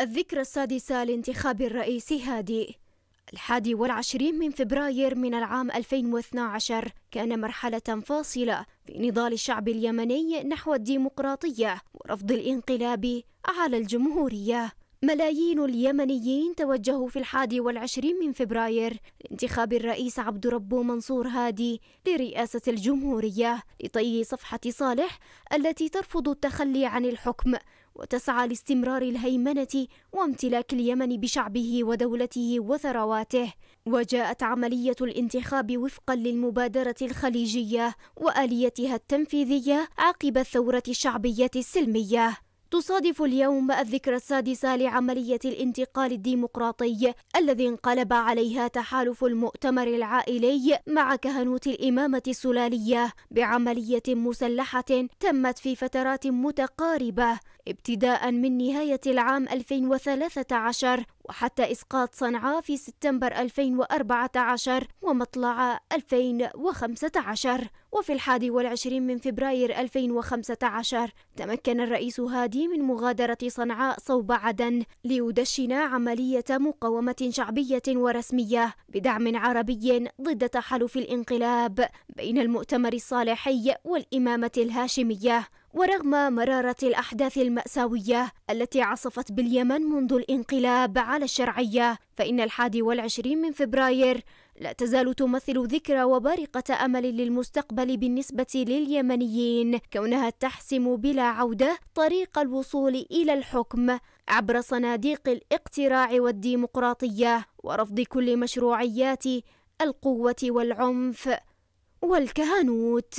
الذكرى السادسة لانتخاب الرئيس هادي الحادي والعشرين من فبراير من العام 2012 كان مرحلة فاصلة في نضال الشعب اليمني نحو الديمقراطية ورفض الانقلاب على الجمهورية ملايين اليمنيين توجهوا في الحادي والعشرين من فبراير لانتخاب الرئيس عبد ربه منصور هادي لرئاسة الجمهورية لطي صفحة صالح التي ترفض التخلي عن الحكم وتسعى لاستمرار الهيمنة وامتلاك اليمن بشعبه ودولته وثرواته وجاءت عملية الانتخاب وفقا للمبادرة الخليجية وآليتها التنفيذية عقب الثورة الشعبية السلمية تصادف اليوم الذكرى السادسة لعملية الانتقال الديمقراطي الذي انقلب عليها تحالف المؤتمر العائلي مع كهنوت الإمامة السلالية بعملية مسلحة تمت في فترات متقاربة ابتداء من نهاية العام 2013 وحتى إسقاط صنعاء في سبتمبر 2014 ومطلع 2015 وفي الحادي والعشرين من فبراير 2015 تمكن الرئيس هادي من مغادرة صنعاء صوب عدن ليدشن عملية مقاومة شعبية ورسمية بدعم عربي ضد تحالف الانقلاب بين المؤتمر الصالحي والإمامة الهاشمية ورغم مرارة الأحداث المأساوية التي عصفت باليمن منذ الانقلاب على الشرعية فإن الحادي والعشرين من فبراير لا تزال تمثل ذكرى وبارقة أمل للمستقبل بالنسبة لليمنيين كونها تحسم بلا عودة طريق الوصول إلى الحكم عبر صناديق الاقتراع والديمقراطية ورفض كل مشروعيات القوة والعنف والكهنوت